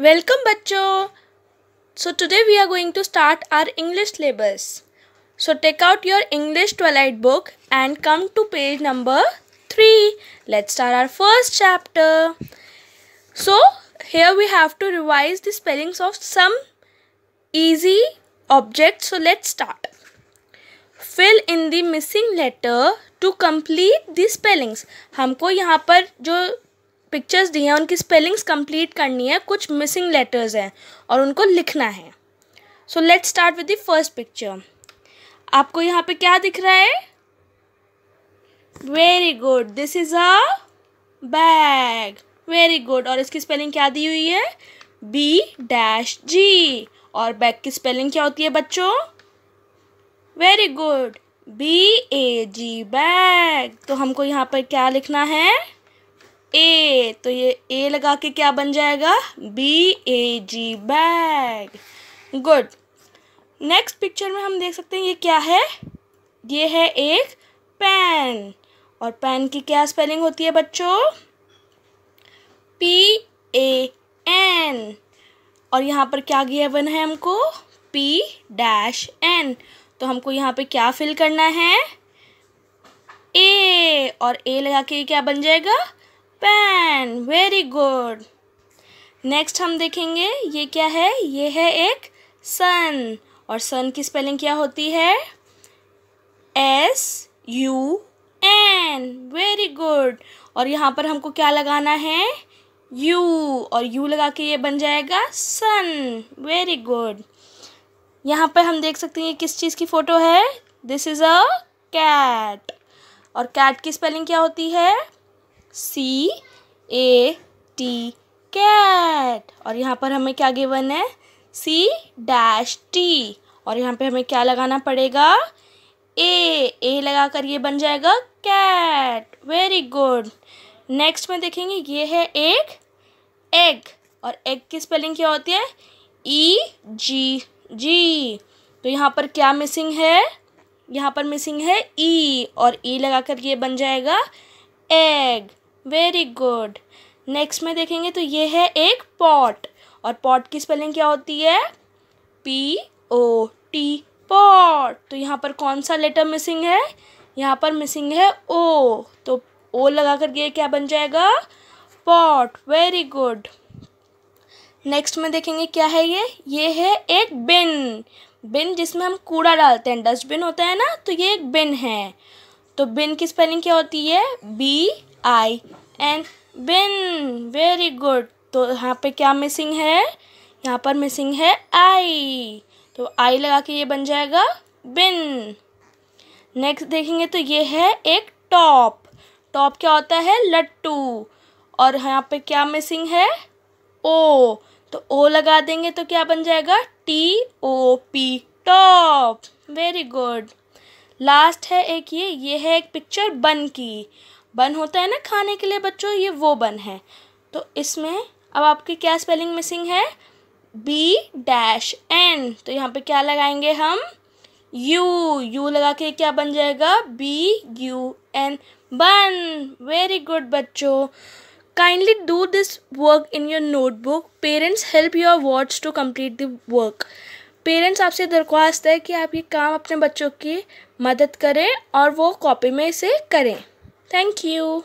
Welcome bachcho. So today we are going to start our English syllabus. So take out your English twilight book and come to page number 3. Let's start our first chapter. So here we have to revise the spellings of some easy objects. So let's start. Fill in the missing letter to complete the spellings. हमको यहाँ पर जो pictures दी हैं उनकी spellings complete करनी है कुछ missing letters हैं और उनको लिखना है so let's start with the first picture आपको यहाँ पे क्या दिख रहा है very good this is a bag very good और इसकी स्पेलिंग क्या दी हुई है बी डैश जी और बैग की स्पेलिंग क्या होती है बच्चों very good B A G bag तो हमको यहाँ पर क्या लिखना है ए तो ये ए लगा के क्या बन जाएगा B A G bag good next picture में हम देख सकते हैं ये क्या है ये है एक पेन और पेन की क्या स्पेलिंग होती है बच्चों पी ए एन और यहाँ पर क्या गिवन है हमको पी डैश एन तो हमको यहाँ पे क्या फिल करना है ए और ए लगा के क्या बन जाएगा पैन वेरी गुड नेक्स्ट हम देखेंगे ये क्या है ये है एक सन और सन की स्पेलिंग क्या होती है S U N very good और यहाँ पर हमको क्या लगाना है यू और यू लगा के ये बन जाएगा सन वेरी गुड यहाँ पर हम देख सकते हैं ये किस चीज़ की फ़ोटो है दिस इज़ अ कैट और कैट की स्पेलिंग क्या होती है सी ए टी कैट और यहाँ पर हमें क्या गिवन है सी डैश टी और यहाँ पे हमें क्या लगाना पड़ेगा ए ए लगा कर ये बन जाएगा कैट वेरी गुड नेक्स्ट में देखेंगे ये है एक एग और एग की स्पेलिंग क्या होती है ई जी जी तो यहाँ पर क्या मिसिंग है यहाँ पर मिसिंग है ई e. और ई e लगा कर ये बन जाएगा एग वेरी गुड नेक्स्ट में देखेंगे तो ये है एक पॉट और पॉट की स्पेलिंग क्या होती है पी ओ टी पॉट तो यहाँ पर कौन सा लेटर मिसिंग है यहाँ पर मिसिंग है ओ तो ओ लगा कर ये क्या बन जाएगा पॉट वेरी गुड नेक्स्ट में देखेंगे क्या है ये ये है एक बिन बिन जिसमें हम कूड़ा डालते हैं डस्टबिन होता है ना तो ये एक बिन है तो बिन की स्पेलिंग क्या होती है B I N bin very good तो यहाँ पे क्या मिसिंग है यहाँ पर मिसिंग है आई तो आई लगा के ये बन जाएगा बिन नेक्स्ट देखेंगे तो ये है एक टॉप टॉप क्या होता है लट्टू और यहाँ पे क्या मिसिंग है ओ तो ओ लगा देंगे तो क्या बन जाएगा T O P top very good last है एक ये ये है एक पिक्चर बन की बन होता है ना खाने के लिए बच्चों ये वो बन है तो इसमें अब आपकी क्या स्पेलिंग मिसिंग है बी डैश एन तो यहाँ पे क्या लगाएंगे हम यू यू लगा के क्या बन जाएगा B U N bun very good बच्चों kindly do this work in your notebook parents help your words to complete the work parents आपसे दरख्वास्त है कि आप ये काम अपने बच्चों की मदद करें और वो कॉपी में इसे करें Thank you.